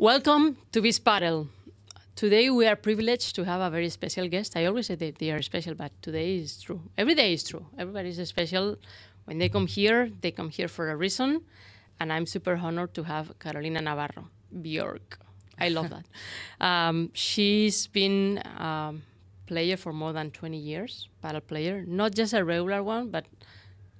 Welcome to this panel. Today we are privileged to have a very special guest. I always say that they are special, but today is true. Every day is true. Everybody is special. When they come here, they come here for a reason. And I'm super honored to have Carolina Navarro, Bjork. I love that. um, she's been a um, player for more than 20 years, paddle player, not just a regular one, but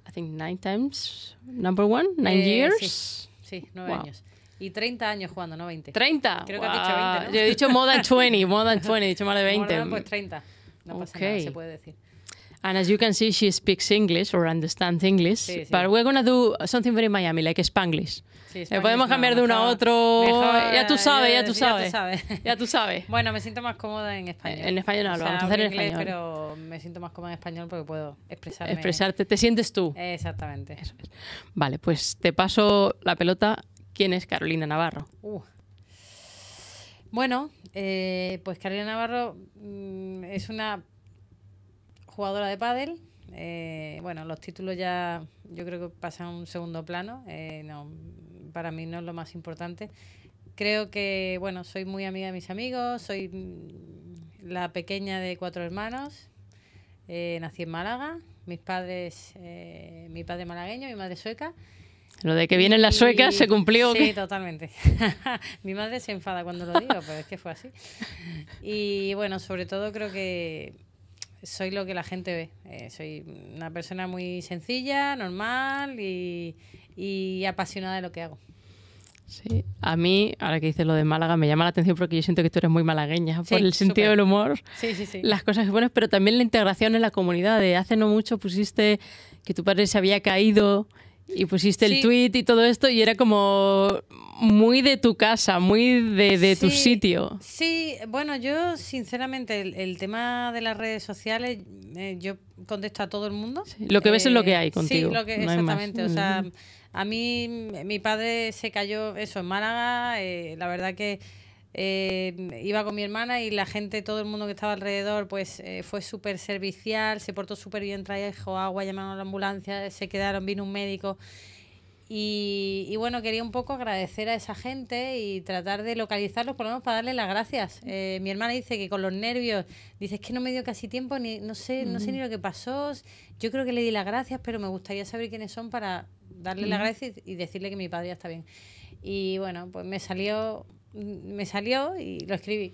I think nine times number one, nine eh, years. Sí, sí nueve wow. años. Y 30 años jugando, no 20. ¿30? Creo que has dicho 20, ¿no? Yo he dicho more than 20, more than 20, he dicho más de 20. Bueno, pues 30. No pasa nada, se puede decir. And as you can see, she speaks English or understands English. Sí, sí. But we're going to do something very Miami, like Spanglish. Sí, eh, Spanglish podemos cambiar de uno a otro. ya tú eh, sabes, ya tú sabes. Ya tú sabes. bueno, me siento más cómoda en español. En español no, lo vamos a hacer en inglés, español. Pero me siento más cómoda en español porque puedo expresarme. Expresarte, te sientes tú. Exactamente. Vale, pues te paso la pelota ¿Quién es Carolina Navarro? Uh. Bueno, eh, pues Carolina Navarro mm, es una jugadora de pádel. Eh, bueno, los títulos ya yo creo que pasan a un segundo plano. Eh, no, para mí no es lo más importante. Creo que, bueno, soy muy amiga de mis amigos, soy mm, la pequeña de cuatro hermanos. nací en Málaga, mis padres, mi padre malagueño, mi madre sueca. Lo de que vienen las suecas se cumplió. Sí, totalmente. Mi madre se enfada cuando lo digo, pero es que fue así. Y bueno, sobre todo creo que soy lo que la gente ve. Eh, soy una persona muy sencilla, normal y, apasionada de lo que hago. Sí, a mí, ahora que dices lo de Málaga, me llama la atención porque yo siento que tú eres muy malagueña por el sentido del humor, sí, sí, las cosas buenas, pero también la integración en la comunidad. hace no mucho pusiste que tu padre se había caído y pusiste el tweet y todo esto y era como muy de tu casa, muy de, tu sitio. Sí, bueno, yo sinceramente el, tema de las redes sociales, eh, yo contesto a todo el mundo. lo que ves es lo que eh, hay contigo. Sí, lo que, exactamente. O sea, a mí mi padre se cayó eso en Málaga, eh, la verdad que eh, iba con mi hermana y la gente, todo el mundo que estaba alrededor, pues eh, fue súper servicial, se portó súper bien, trajo agua, llamaron a la ambulancia, se quedaron, vino un médico. Y, bueno, quería un poco agradecer a esa gente y tratar de localizarlos, por lo menos para darle las gracias. Eh, mi hermana dice que con los nervios, dice, que no me dio casi tiempo, ni, no, sé, no sé ni lo que pasó. Yo creo que le di las gracias, pero me gustaría saber quiénes son para darle las gracias y decirle que mi padre ya está bien. Y bueno, pues me salió me salió y lo escribí.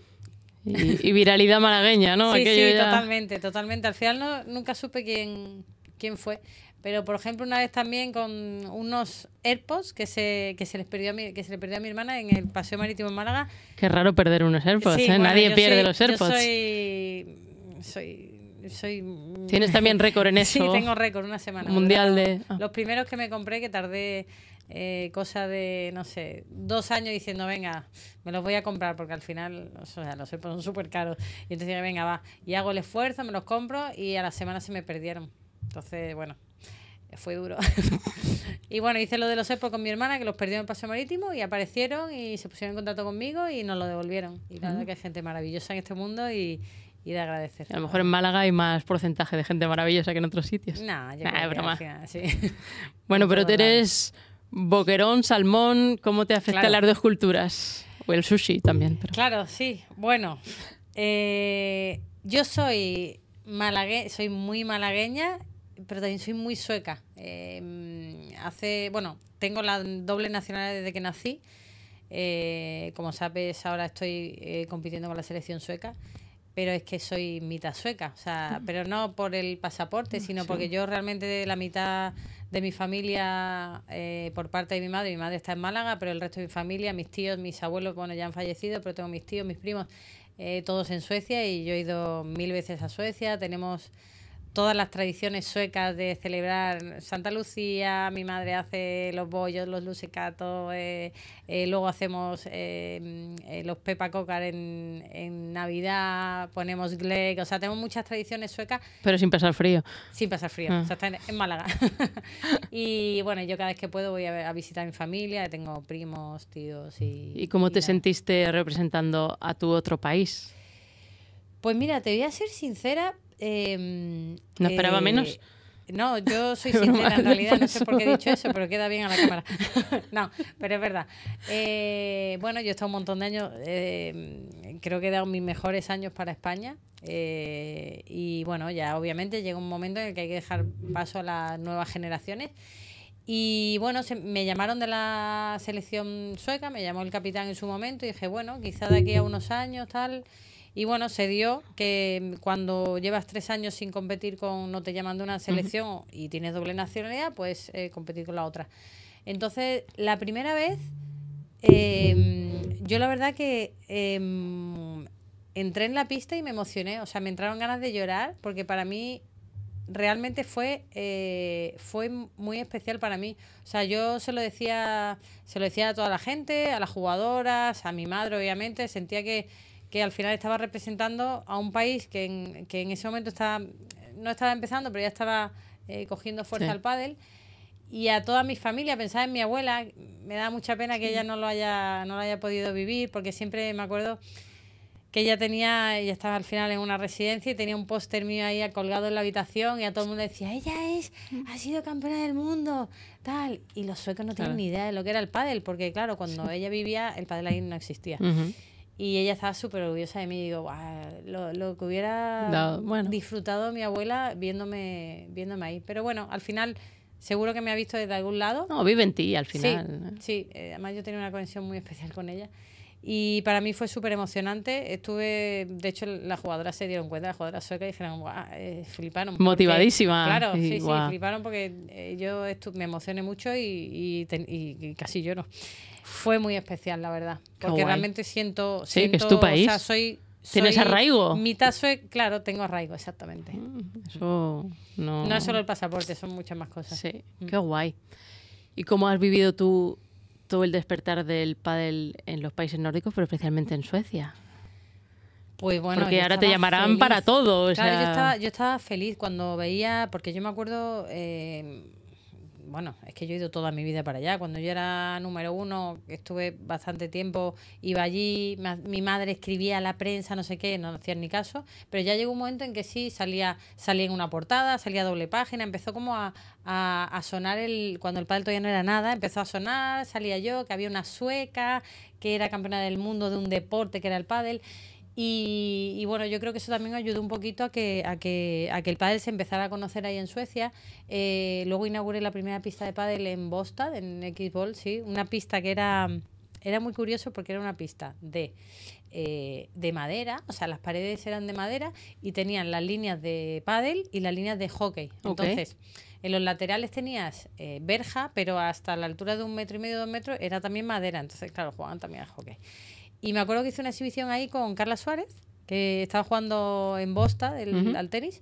Y, viralidad malagueña, ¿no? Sí, sí, totalmente, totalmente. Al final no, nunca supe quién, quién fue. Pero, por ejemplo, una vez también con unos AirPods que se, que se les perdió a mi, que se le perdió a mi hermana en el Paseo Marítimo en Málaga. Qué raro perder unos AirPods, ¿eh? Nadie pierde los AirPods. Yo soy, soy Tienes también récord en eso. Sí, tengo récord, una semana. Mundial de... Los primeros que me compré que tardé eh, cosa de, no sé, dos años diciendo, venga, me los voy a comprar porque al final, o sea, los AirPods son súper caros. Y entonces dije, venga, va, y hago el esfuerzo, me los compro y a la semana se me perdieron. Entonces, bueno, fue duro. y bueno, hice lo de los AirPods con mi hermana, que los perdió en el paso marítimo y aparecieron y se pusieron en contacto conmigo y nos lo devolvieron. Y claro que hay gente maravillosa en este mundo y, de agradecer. A lo mejor en Málaga hay más porcentaje de gente maravillosa que en otros sitios. No, yo es broma. bueno, pero tú eres boquerón, salmón, ¿cómo te afecta las dos culturas? O el sushi también. Claro, sí. Bueno, eh, yo soy soy muy malagueña, pero también soy muy sueca. Eh, hace, bueno, tengo la doble nacionalidad desde que nací. Eh, como sabes, ahora estoy compitiendo con la selección sueca pero es que soy mitad sueca, o sea, mm. pero no por el pasaporte, sino porque yo realmente la mitad de mi familia eh, por parte de mi madre. Mi madre está en Málaga, pero el resto de mi familia, mis tíos, mis abuelos, bueno, ya han fallecido, pero tengo mis tíos, mis primos, eh, todos en Suecia y yo he ido mil veces a Suecia. Tenemos todas las tradiciones suecas de celebrar Santa Lucía, mi madre hace los bollos, los lucecatos, eh, eh, luego hacemos eh, los Pepa en, en Navidad, ponemos gleg, o sea, tenemos muchas tradiciones suecas. Pero sin pasar frío. Sin pasar frío, ah. o sea, está en, Málaga. y bueno, yo cada vez que puedo voy a, visitar a mi familia, tengo primos, tíos y... ¿Y cómo te sentiste representando a tu otro país? Pues mira, te voy a ser sincera, Em, ¿No esperaba eh, menos? No, yo soy sincera, en realidad no sé pues. por qué he dicho eso, pero queda bien a la cámara. no, pero es verdad. Eh, bueno, yo he estado un montón de años, eh, creo que he dado mis mejores años para España. y bueno, ya obviamente llega un momento en el que hay que dejar paso a las nuevas generaciones. Y bueno, me llamaron de la selección sueca, me llamó el capitán en su momento y dije, bueno, quizá de aquí a unos años, tal. Y bueno, se dio que cuando llevas tres años sin competir con, no te llaman de una selección y tienes doble nacionalidad, pues eh, competir con la otra. Entonces, la primera vez, em, yo la verdad que em, entré en la pista y me emocioné, o sea, me entraron ganas de llorar porque para mí realmente fue eh, fue muy especial para mí o sea yo se lo decía se lo decía a toda la gente a las jugadoras a mi madre obviamente sentía que que al final estaba representando a un país que en, ese momento estaba, no estaba empezando, pero ya estaba eh, cogiendo fuerza al pádel. Y a toda mi familia, pensaba en mi abuela, me da mucha pena que ella no lo haya, no lo haya podido vivir, porque siempre me acuerdo que ella tenía, ella estaba al final en una residencia y tenía un póster mío ahí colgado en la habitación y a todo el mundo decía, ella es, ha sido campeona del mundo, tal. Y los suecos no tienen ni idea de lo que era el pádel, porque claro, cuando ella vivía, el pádel ahí no existía. Y ella estaba súper orgullosa de mí. Y digo, lo, que hubiera disfrutado mi abuela viéndome, viéndome ahí. Pero bueno, al final seguro que me ha visto desde algún lado. No, vive en ti al final. Sí, sí. Eh, además yo tenía una conexión muy especial con ella. Y para mí fue súper emocionante. Estuve, de hecho, las jugadoras se dieron cuenta, las jugadoras suecas, y dijeron, guau, eh, fliparon. Motivadísima. Claro, sí, sí, fliparon porque eh, yo me emocioné mucho y, y, y, casi lloro. Fue muy especial, la verdad. Porque realmente siento, Sí, que es tu país. soy ¿Tienes soy arraigo? Mitad es, claro, tengo arraigo, exactamente. Mm, eso no. No es solo el pasaporte, son muchas más cosas. Sí, mm. qué guay. ¿Y cómo has vivido tú todo el despertar del pádel en los países nórdicos, pero especialmente en Suecia? Pues bueno, porque ahora te llamarán para todo. yo, estaba, feliz cuando veía, porque yo me acuerdo eh, bueno, es que yo he ido toda mi vida para allá. Cuando yo era número uno, estuve bastante tiempo, iba allí, mi madre escribía a la prensa, no sé qué, no hacían ni caso, pero ya llegó un momento en que sí, salía, salía en una portada, salía doble página, empezó como a, sonar el, cuando el pádel todavía no era nada, empezó a sonar, salía yo, que había una sueca, que era campeona del mundo de un deporte que era el pádel y, bueno, yo creo que eso también ayudó un poquito a que, a que, a que el pádel se empezara a conocer ahí en Suecia. Eh, luego inauguré la primera pista de pádel en Bostad, en X-Ball, sí. Una pista que era, era muy curioso porque era una pista de, eh, de madera, o sea, las paredes eran de madera y tenían las líneas de pádel y las líneas de hockey. Entonces... En los laterales tenías eh, verja, pero hasta la altura de un metro y medio, dos metros, era también madera. Entonces, claro, jugaban también al hockey. Y me acuerdo que hice una exhibición ahí con Carla Suárez, que estaba jugando en Bosta al tenis.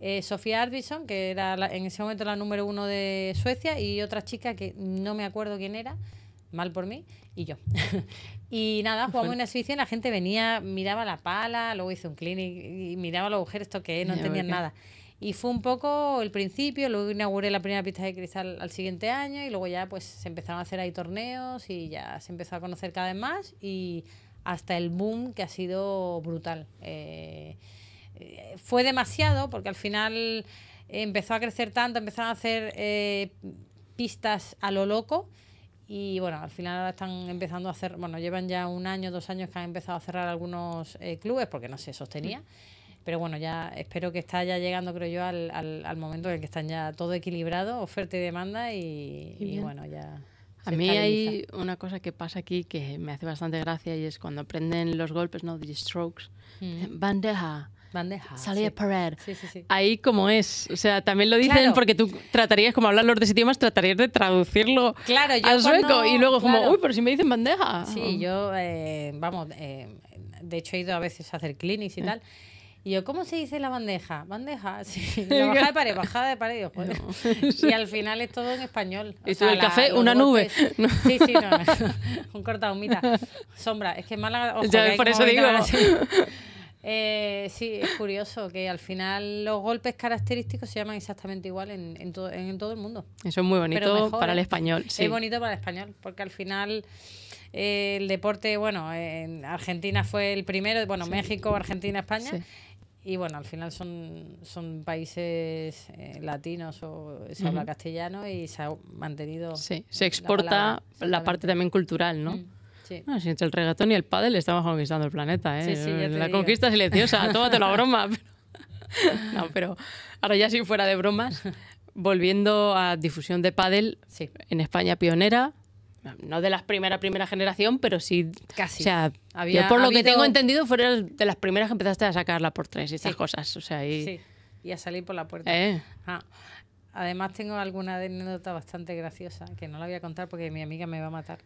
Eh, Sofía Arvidsson, que era en ese momento la número uno de Suecia, y otra chica que no me acuerdo quién era, mal por mí, y yo. y nada, jugamos una exhibición, la gente venía, miraba la pala, luego hice un clinic y miraba los agujeros, esto que no entendían nada. Y fue un poco el principio, luego inauguré la primera pista de cristal al siguiente año y luego ya pues se empezaron a hacer ahí torneos y ya se empezó a conocer cada vez más y hasta el boom que ha sido brutal. Eh, fue demasiado porque al final empezó a crecer tanto, empezaron a hacer eh, pistas a lo loco y bueno, al final ahora están empezando a hacer, bueno, llevan ya un año, dos años que han empezado a cerrar algunos eh, clubes porque no se sostenía. Mm. Pero bueno, ya espero que está ya llegando, creo yo, al, al, al momento en el que están ya todo equilibrado, oferta y demanda, y, bueno, ya. A mí hay una cosa que pasa aquí que me hace bastante gracia y es cuando aprenden los golpes, ¿no? The strokes. Mm. Bandeja. Bandeja. Salir sí. parar. Sí, sí, Ahí como es. O sea, también lo dicen porque tú tratarías, como hablar los dos idiomas, tratarías de traducirlo claro, al sueco. Y luego como, uy, pero si me dicen bandeja. Sí, oh. yo, eh, vamos, eh, de hecho he ido a veces a hacer clinics y mm. tal. Y yo, ¿cómo se dice la bandeja? Bandeja, sí. bajada de pared, bajada de pared. Y, al final es todo en español. y el café, una nube. Sí, sí, no, Sombra, es que es mala. ya, por eso digo. Eh, sí, es curioso que al final los golpes característicos se llaman exactamente igual en, todo el mundo. Eso es muy bonito para el español. Sí. Es bonito para el español, porque al final eh, el deporte, bueno, en Argentina fue el primero, bueno, México, Argentina, España. Y bueno, al final son, son países eh, latinos o se habla castellano y se ha mantenido. Sí, se exporta la, parte también cultural, ¿no? Mm, sí. Ah, entre el reggaetón y el pádel estamos conquistando el planeta, ¿eh? Sí, sí, la conquista silenciosa, tómate la broma. No, pero ahora ya sin fuera de bromas, volviendo a difusión de pádel, en España pionera, no de la primera primera generación, pero sí casi. O sea, Había, yo por lo que tengo entendido fueron de las primeras que empezaste a sacarla por tres y esas cosas, o sea, y... Sí. y a salir por la puerta. Eh. Ah, además tengo alguna anécdota bastante graciosa que no la voy a contar porque mi amiga me va a matar.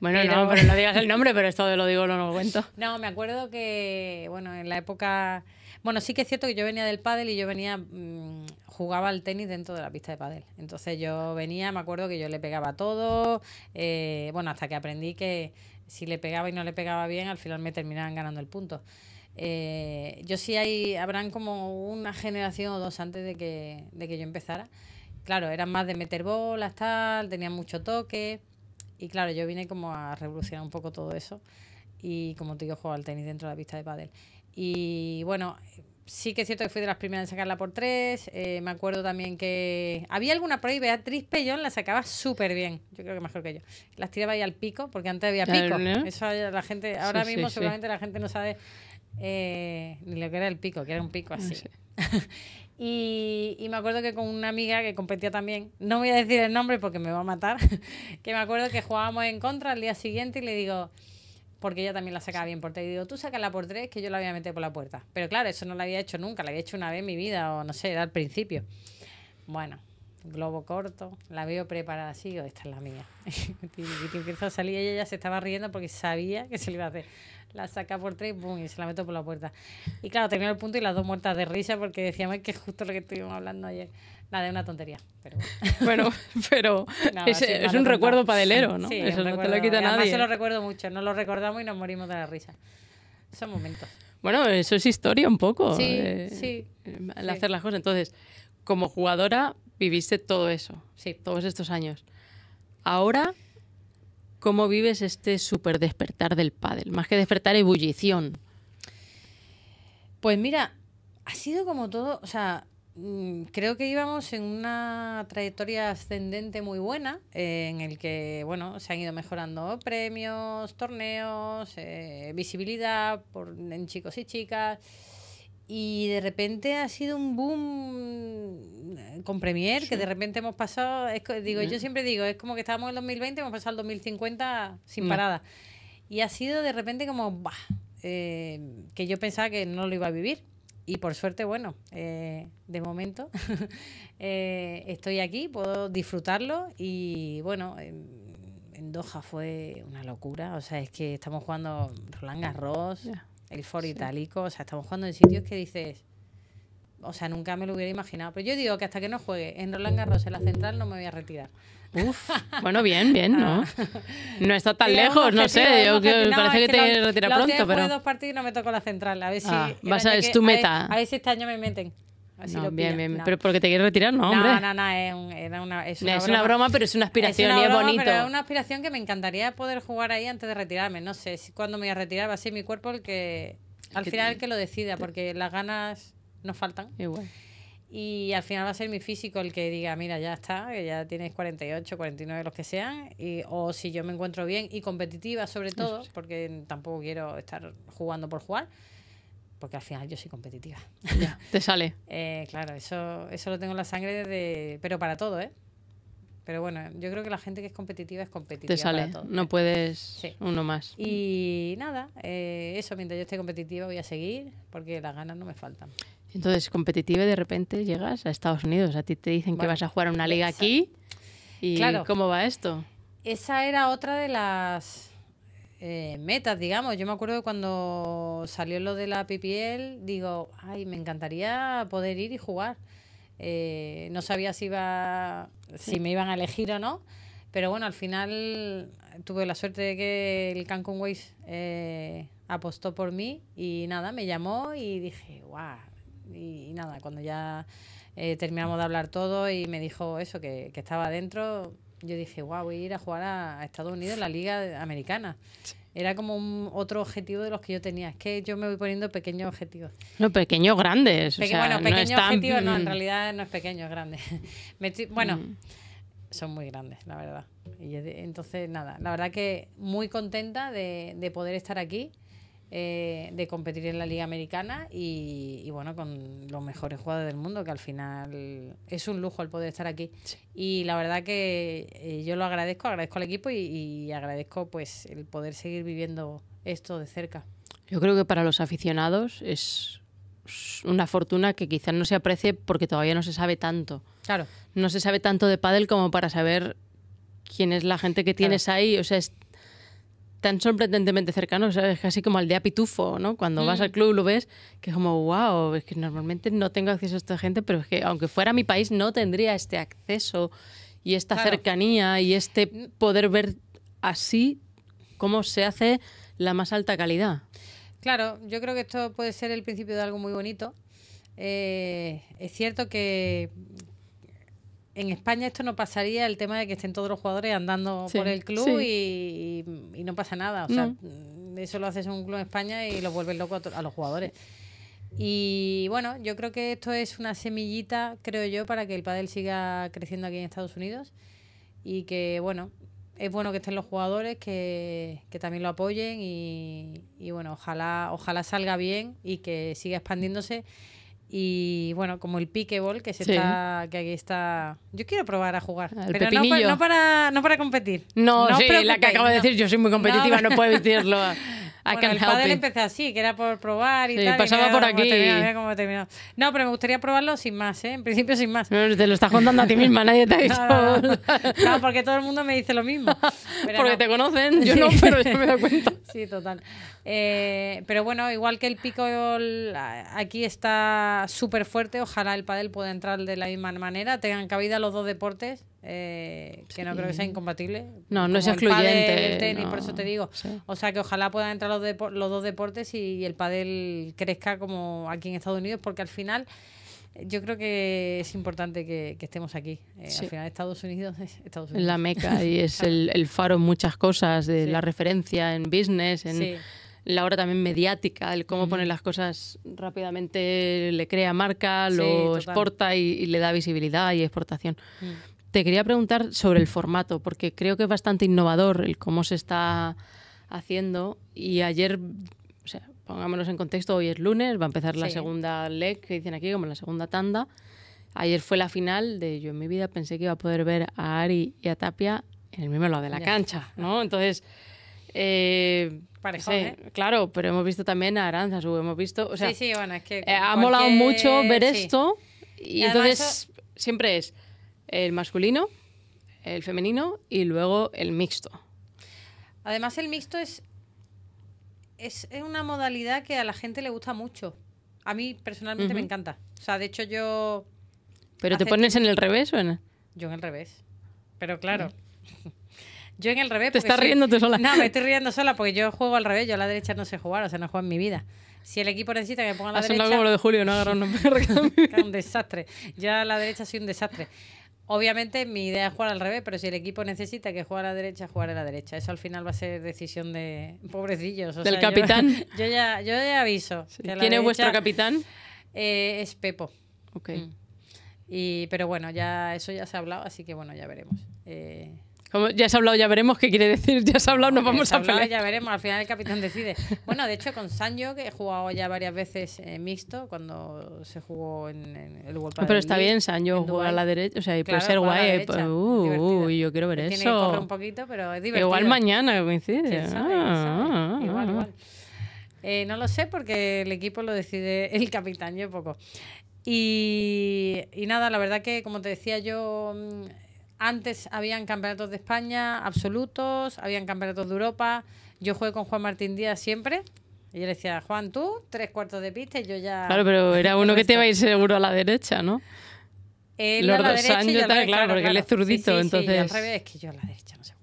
Bueno, no, no digas el nombre, pero esto de lo digo no lo cuento. No, me acuerdo que bueno, en la época bueno, sí que es cierto que yo venía del pádel y yo venía, mm, jugaba al tenis dentro de la pista de pádel. Entonces yo venía, me acuerdo que yo le pegaba todo, eh, bueno, hasta que aprendí que si le pegaba y no le pegaba bien, al final me terminaban ganando el punto. Eh, yo sí hay, habrán como una generación o dos antes de que, yo empezara. Claro, eran más de meter bolas, tal, tenían mucho toque. Y claro, yo vine como a revolucionar un poco todo eso. Y como te digo, juego al tenis dentro de la pista de pádel. Y bueno, sí que es cierto que fui de las primeras en sacarla por tres. Eh, me acuerdo también que había alguna por ahí, Beatriz Pellón la sacaba súper bien. Yo creo que mejor que yo. Las tiraba ahí al pico, porque antes había pico. Eso la gente, ahora mismo seguramente la gente no sabe eh, ni lo que era el pico, que era un pico así. y, y, me acuerdo que con una amiga que competía también, no voy a decir el nombre porque me va a matar, que me acuerdo que jugábamos en contra al día siguiente y le digo, porque ella también la sacaba bien por tres. Y digo, tú sácala por tres, que yo la había a por la puerta. Pero claro, eso no la había hecho nunca, la había hecho una vez en mi vida, o no sé, era al principio. Bueno, globo corto, la veo preparada así, esta es la mía. y empieza a salir, ella ya se estaba riendo porque sabía que se le iba a hacer. La saca por tres, boom, y se la meto por la puerta. Y claro, terminó el punto y las dos muertas de risa porque decíamos que es justo lo que estuvimos hablando ayer. Nada, es una tontería. Pero bueno, pero es, un recuerdo padelero, ¿no? Eso no te lo quita nadie. Además, se lo recuerdo mucho. Nos lo recordamos y nos morimos de la risa. Son momentos. Bueno, eso es historia un poco. Sí, sí. Eh, el hacer las cosas. Entonces, como jugadora, viviste todo eso. Sí. Todos estos años. Ahora, ¿cómo vives este súper despertar del pádel? Más que despertar, ebullición. Pues mira, ha sido como todo. O sea, Mm, creo que íbamos en una trayectoria ascendente muy buena, eh, en el que bueno, se han ido mejorando premios, torneos, eh, visibilidad por, en chicos y chicas. Y de repente ha sido un boom eh, con Premier, que de repente hemos pasado, es, digo, yo mm. siempre digo, es como que estábamos en 2020, hemos pasado al 2050 sin mm. parada. Y ha sido de repente como, bah, que yo pensaba que no lo iba a vivir y por suerte, bueno, eh, de momento eh, estoy aquí, puedo disfrutarlo y bueno, en, Doha fue una locura, o sea, es que estamos jugando Roland Garros, el Foro Italico, o sea, estamos jugando en sitios que dices, o sea, nunca me lo hubiera imaginado. Pero yo digo que hasta que no juegue en Roland Garros en la central no me voy a retirar. Uf, bueno, bien, bien, ¿no? Ah. No está tan lejos, no sé. Yo parece que, te retira pronto, pero. dos partidos no me toco la central. A ver si. Ah, vas a, es tu meta. A ver, si este año me meten. bien, bien. Pero porque te quieres retirar, no, hombre. No, no, no. Es, una, broma. pero es una aspiración es una y es bonito. es una aspiración que me encantaría poder jugar ahí antes de retirarme. No sé si cuándo me voy a retirar. Va a ser mi cuerpo el que. Al final, que lo decida, porque las ganas nos faltan. Y al final va a ser mi físico el que diga, mira, ya está, que ya tienes 48, 49, los que sean, y, o si yo me encuentro bien y competitiva sobre todo, porque tampoco quiero estar jugando por jugar, porque al final yo soy competitiva. te sale. Eh, claro, eso, eso lo tengo en la sangre de Pero para todo, ¿eh? Pero bueno, yo creo que la gente que es competitiva es competitiva. Te sale, no ¿eh? puedes uno más. Y nada, eh, eso, mientras yo esté competitiva voy a seguir porque las ganas no me faltan. Entonces, competitiva de repente llegas a Estados Unidos. A ti te dicen que vas a jugar una liga aquí. ¿Y cómo va esto? Esa era otra de las eh, metas, digamos. Yo me acuerdo cuando salió lo de la PPL, digo, ay, me encantaría poder ir y jugar. Eh, no sabía si, si me iban a elegir o no. Pero bueno, al final tuve la suerte de que el Cancún Ways eh, apostó por mí y nada, me llamó y dije, guau, y, nada, cuando ya eh, terminamos de hablar todo y me dijo eso, que, estaba adentro, yo dije, wow, voy a ir a jugar a, Estados Unidos, en la liga americana. Era como un otro objetivo de los que yo tenía. Es que yo me voy poniendo pequeños objetivos. No, pequeños grandes. bueno, pequeños objetivos, no, en mm. realidad no es pequeño, es grande. bueno, mm. son muy grandes, la verdad. Y entonces, nada, la verdad que muy contenta de, de poder estar aquí. Eh, de competir en la Liga Americana y, bueno, con los mejores jugadores del mundo, que al final es un lujo el poder estar aquí. Y la verdad que eh, yo lo agradezco, agradezco al equipo y, agradezco pues el poder seguir viviendo esto de cerca. Yo creo que para los aficionados es una fortuna que quizás no se aprecie porque todavía no se sabe tanto. Claro. No se sabe tanto de pádel como para saber quién es la gente que tienes ahí. O sea, es tan sorprendentemente cercanos, es casi como de Apitufo, ¿no? Cuando vas mm. al club lo ves, que es como, wow, es que normalmente no tengo acceso a esta gente, pero es que aunque fuera mi país no tendría este acceso y esta cercanía y este poder ver así cómo se hace la más alta calidad. Claro, yo creo que esto puede ser el principio de algo muy bonito. Eh, es cierto que, en España esto no pasaría, el tema de que estén todos los jugadores andando por el club y, no pasa nada. O mm, eso lo haces en un club en España y lo vuelves loco a, los jugadores. Y bueno, yo creo que esto es una semillita, creo yo, para que el pádel siga creciendo aquí en Estados Unidos y que, bueno, es bueno que estén los jugadores, que, también lo apoyen y, bueno, ojalá, ojalá salga bien y que siga expandiéndose y bueno, como el pickleball que se está que aquí está. Yo quiero probar a jugar, ah, pero no, para no para competir. No, no sí, la que acabo de decir, yo soy muy competitiva, no, puedo decirlo. bueno, el padre empecé así, que era por probar y sí, tal. Pasaba por aquí. cómo No, pero me gustaría probarlo sin más, ¿eh? En principio sin más. No, te lo estás contando a ti misma, nadie te ha visto. No, porque todo el mundo me dice lo mismo. porque te conocen, yo no, pero yo me doy cuenta. Sí, total. Eh, pero bueno, igual que el pico aquí está súper fuerte, ojalá el pádel pueda entrar de la misma manera, tengan cabida los dos deportes, eh, que no creo que sea incompatible. No, no es excluyente. El, tenis, por eso te digo. O sea, que ojalá puedan entrar los, dos deportes y, el pádel crezca como aquí en Estados Unidos, porque al final yo creo que es importante que, estemos aquí. Eh, al final Estados Unidos es La meca y es el, faro en muchas cosas, de la referencia en business, en, la hora también mediática, el cómo pone las cosas rápidamente, le crea marca, lo exporta y, le da visibilidad y exportación. Mm. Te quería preguntar sobre el formato, porque creo que es bastante innovador el cómo se está haciendo. Y ayer, o sea, pongámonos en contexto, hoy es lunes, va a empezar la segunda leg, que dicen aquí, como la segunda tanda. Ayer fue la final de Yo en mi vida pensé que iba a poder ver a Ari y a Tapia en el mismo lado de la cancha, ¿no? Entonces, eh, ¿eh? claro, pero hemos visto también a Aranzazu, hemos visto. Eh, ha molado mucho ver esto. Y, entonces siempre es el masculino, el femenino y luego el mixto. Además, el mixto es, es, una modalidad que a la gente le gusta mucho. A mí personalmente me encanta. O sea, de hecho yo... ¿Pero te pones en el revés Yo en el revés. Pero claro, yo en el revés. Te estás riendo tú sola. No, me estoy riendo sola porque yo juego al revés. Yo a la derecha no sé jugar, o sea, no juego en mi vida. Si el equipo necesita que ponga a la derecha. como lo de Julio, no un un desastre. Yo a la derecha soy un desastre. Obviamente mi idea es jugar al revés, pero si el equipo necesita que juegue a la derecha, jugaré a la derecha. Eso al final va a ser decisión de pobrecillos. Del capitán. Yo, ya, yo aviso. ¿Quién es vuestro capitán? Eh, es Pepo. Ok. Mm. Y, pero bueno, ya eso ya se ha hablado, así que bueno, ya veremos. Eh, como ya has hablado, ya veremos qué quiere decir. Ya has hablado, no, nos vamos a Ya veremos, al final el capitán decide. Bueno, de hecho, con Sanjo que he jugado ya varias veces eh, mixto, cuando se jugó en, el World Pero está bien, Sanjo juega a la derecha, o sea, puede ser guay. Pues, uh, yo quiero ver eso. Tiene un poquito, pero es divertido. Ah, igual mañana ah, ah. coincide. igual, eh, no lo sé porque el equipo lo decide el capitán, yo poco. Y, y, nada, la verdad que, como te decía yo, mm, antes habían campeonatos de España absolutos, habían campeonatos de Europa. Yo jugué con Juan Martín Díaz siempre. Y yo le decía, Juan, tú, tres cuartos de pista y yo ya. Claro, pero era uno que te iba a ir seguro a la derecha, ¿no? Él a la derecha. claro, porque él es zurdito, sí, sí, entonces. al revés, que yo a la derecha, no sé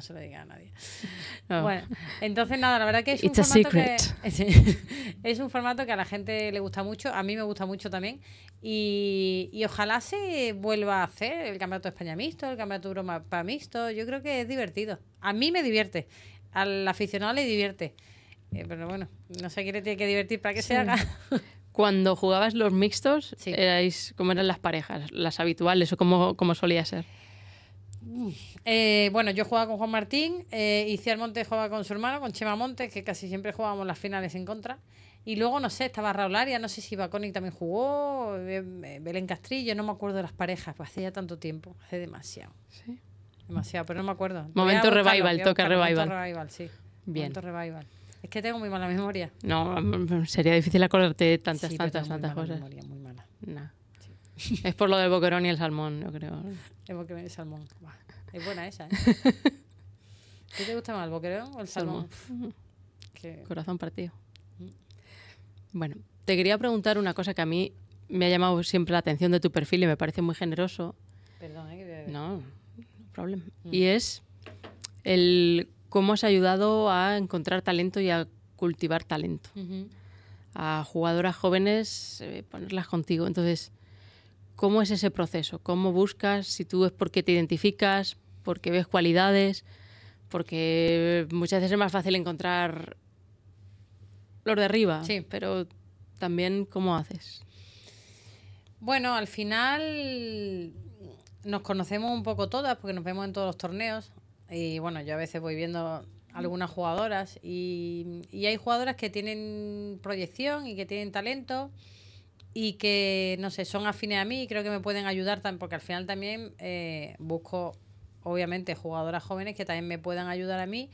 no se lo diga a nadie. Bueno, entonces nada, la verdad que es un formato que es, un formato que a la gente le gusta mucho, a mí me gusta mucho también y, ojalá se vuelva a hacer el campeonato de España mixto, el campeonato de para mixto, yo creo que es divertido. A mí me divierte, al aficionado le divierte. Eh, pero bueno, no sé quién le tiene que divertir para que se haga. Cuando jugabas los mixtos, ¿cómo erais como eran las parejas, las habituales o como solía ser. Eh, bueno, yo jugaba con Juan Martín, eh, Ciar Montes jugaba con su hermano, con Chema Montes, que casi siempre jugábamos las finales en contra. Y luego, no sé, estaba Raúl Aria no sé si Baconic también jugó, eh, eh, Belén Castrillo, no me acuerdo de las parejas, pues hace ya tanto tiempo, hace demasiado. Sí. Demasiado, pero no me acuerdo. Momento revival, toca revival. Momento revival, sí. Bien. Momento revival. Es que tengo muy mala memoria. No, mm, sería difícil acordarte tantas, tantas, tantas cosas. Memoria, muy mala. nada Es por lo del boquerón y el salmón, yo creo. El boquerón y el salmón. es buena esa, ¿eh? te gusta más, el boquerón o el salmón? Corazón partido. Mm. Bueno, te quería preguntar una cosa que a mí me ha llamado siempre la atención de tu perfil y me parece muy generoso. Perdón, ¿eh? No, no hay problema. Mm. Y es el cómo has ayudado a encontrar talento y a cultivar talento. A jugadoras jóvenes, eh, ponerlas contigo. Entonces, ¿Cómo es ese proceso? ¿Cómo buscas? Si tú es porque te identificas, porque ves cualidades, porque muchas veces es más fácil encontrar los de arriba, sí. pero también cómo haces. Bueno, al final nos conocemos un poco todas porque nos vemos en todos los torneos y bueno, yo a veces voy viendo algunas jugadoras y, y hay jugadoras que tienen proyección y que tienen talento y que, no sé, son afines a mí y creo que me pueden ayudar, también porque al final también eh, busco, obviamente, jugadoras jóvenes que también me puedan ayudar a mí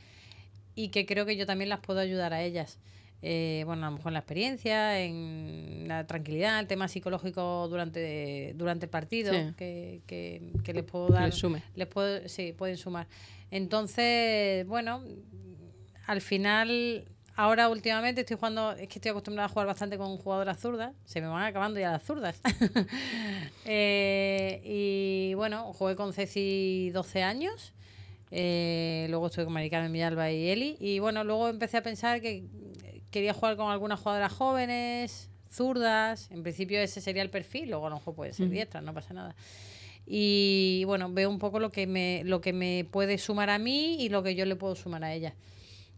y que creo que yo también las puedo ayudar a ellas. Eh, bueno, a lo mejor en la experiencia, en la tranquilidad, el tema psicológico durante, durante el partido, que, que, les puedo dar. Les, sume. les puedo, sí, pueden sumar. Entonces, bueno, al final Ahora últimamente estoy jugando, es que estoy acostumbrada a jugar bastante con jugadoras zurdas, se me van acabando ya las zurdas. Eh, y bueno, jugué con Ceci 12 años, eh, luego estuve con Maricarmen Villalba y Eli, y bueno, luego empecé a pensar que quería jugar con algunas jugadoras jóvenes, zurdas, en principio ese sería el perfil, luego a lo mejor puede ser mm. diestra, no pasa nada y bueno, veo un poco lo que me, lo que me puede sumar a mí y lo que yo le puedo sumar a ella.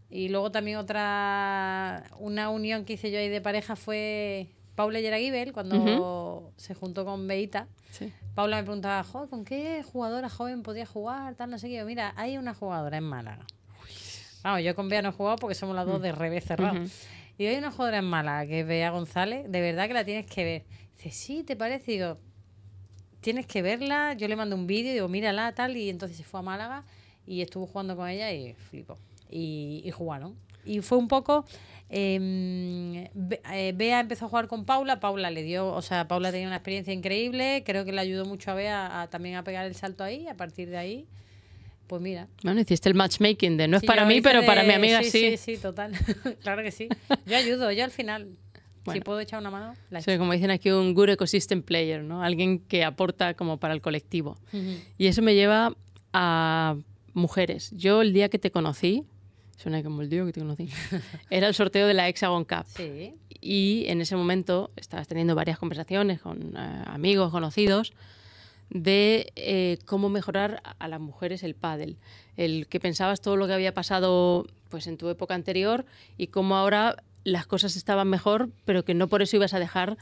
Y luego también otra, una unión que hice yo ahí de pareja fue Paula Yeraguibel, cuando se juntó con Beita. Paula me preguntaba, ¿con qué jugadora joven podía jugar? Tal, no sé qué. Yo, mira, hay una jugadora en Málaga. Vamos, yo con Bea no he jugado porque somos las dos mm. de revés cerrado. Y hay una jugadora en Málaga, que es Bea González, de verdad que la tienes que ver. Dice, sí, ¿te parece? Y digo, tienes que verla. Yo le mando un vídeo, digo, mírala, tal. Y entonces se fue a Málaga y estuvo jugando con ella y flipo y, jugaron. Y fue un poco... Em, eh, Bea empezó a jugar con Paula, Paula le dio, o sea, Paula tenía una experiencia increíble, creo que le ayudó mucho a Bea también a pegar el salto ahí, a partir de ahí, pues mira. Bueno, hiciste el matchmaking de no es para mí, pero para mi amiga sí. Sí, sí, total, claro que sí. Yo ayudo, yo al final, si puedo echar una mano. soy, como dicen aquí, un good ecosystem player, ¿no? Alguien que aporta como para el colectivo. Y eso me lleva a mujeres. Yo el día que te conocí, suena que Dios que te conocí, era el sorteo de la Hexagon Cup. Y en ese momento estabas teniendo varias conversaciones con eh, amigos, conocidos, de eh, cómo mejorar a las mujeres el pádel. El que pensabas todo lo que había pasado pues en tu época anterior y cómo ahora las cosas estaban mejor, pero que no por eso ibas a dejar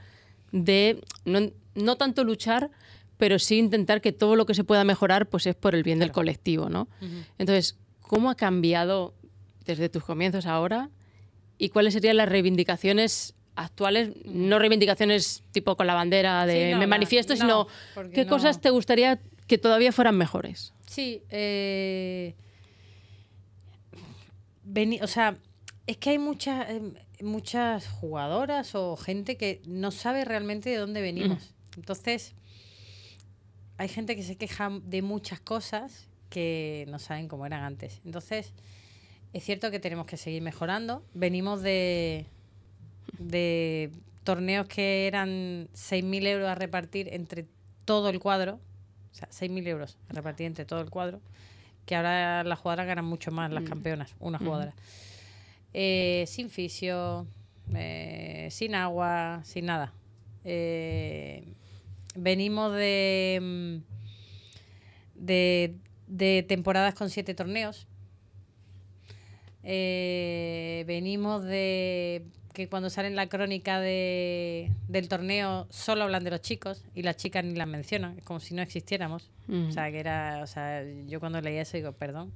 de no, tanto luchar, pero sí intentar que todo lo que se pueda mejorar pues es por el bien del colectivo, ¿no? Entonces, ¿cómo ha cambiado desde tus comienzos ahora y cuáles serían las reivindicaciones actuales, no reivindicaciones tipo con la bandera de me manifiesto, sino qué cosas te gustaría que todavía fueran mejores. Sí, eh, o sea, es que hay muchas, em, muchas jugadoras o gente que no sabe realmente de dónde venimos. Entonces, hay gente que se queja de muchas cosas que no saben cómo eran antes. Entonces, es cierto que tenemos que seguir mejorando. Venimos de, de torneos que eran 6.000 euros a repartir entre todo el cuadro. O sea, 6.000 euros a repartir entre todo el cuadro. Que ahora las jugadoras ganan mucho más, las mm. campeonas, una mm. jugadora. Eh, sin fisio, eh, sin agua, sin nada. Eh, venimos de, mm, de, de temporadas con siete torneos eh, venimos de que cuando salen la crónica del torneo solo hablan de los chicos y las chicas ni las mencionan, como si no existiéramos. O sea, que era, o sea, yo cuando leía eso digo, perdón.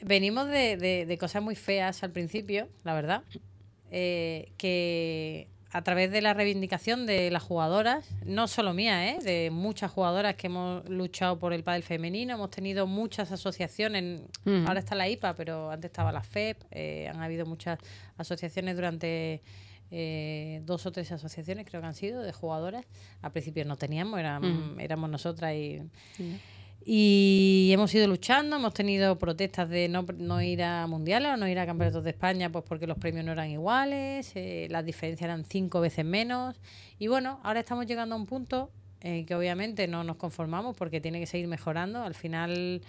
Venimos de, cosas muy feas al principio, la verdad, eh, que a través de la reivindicación de las jugadoras, no solo mía, ¿eh? de muchas jugadoras que hemos luchado por el pádel femenino, hemos tenido muchas asociaciones, mm. ahora está la IPA, pero antes estaba la FEP, eh, han habido muchas asociaciones durante eh, dos o tres asociaciones, creo que han sido, de jugadoras. Al principio no teníamos, éramos, mm. éramos nosotras y... Y hemos ido luchando, hemos tenido protestas de no, no ir a mundiales o no ir a campeonatos de España, pues porque los premios no eran iguales, eh, las diferencias eran cinco veces menos. Y bueno, ahora estamos llegando a un punto en que obviamente no nos conformamos porque tiene que seguir mejorando. Al final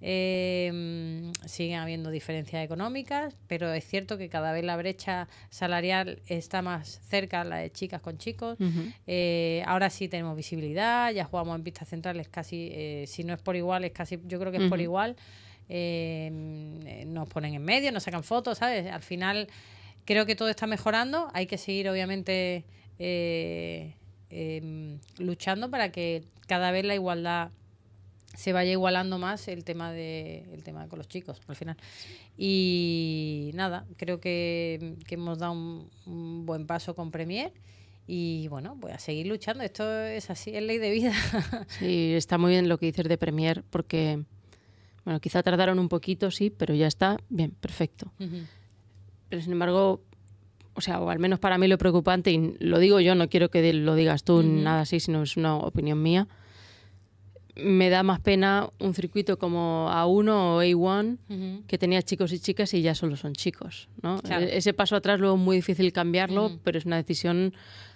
eh, em, siguen habiendo diferencias económicas, pero es cierto que cada vez la brecha salarial está más cerca, la de chicas con chicos. Eh, ahora sí tenemos visibilidad, ya jugamos en pistas centrales casi, eh, si no es por igual, es casi, yo creo que es por igual. Em, eh, nos ponen en medio, nos sacan fotos, ¿sabes? Al final creo que todo está mejorando, hay que seguir obviamente em, luchando para que cada vez la igualdad se vaya igualando más el tema de tema con los chicos al final y nada creo que, hemos dado un, buen paso con Premier y bueno voy a seguir luchando esto es así es ley de vida sí está muy bien lo que dices de Premier porque bueno quizá tardaron un poquito sí pero ya está bien perfecto pero sin embargo o sea, o al menos para mí lo preocupante, y lo digo yo, no quiero que lo digas tú, nada así, sino es una opinión mía, me da más pena un circuito como A1 o A1, que tenía chicos y chicas y ya solo son chicos. ¿no? E-, ese paso atrás luego es muy difícil cambiarlo, pero es una decisión,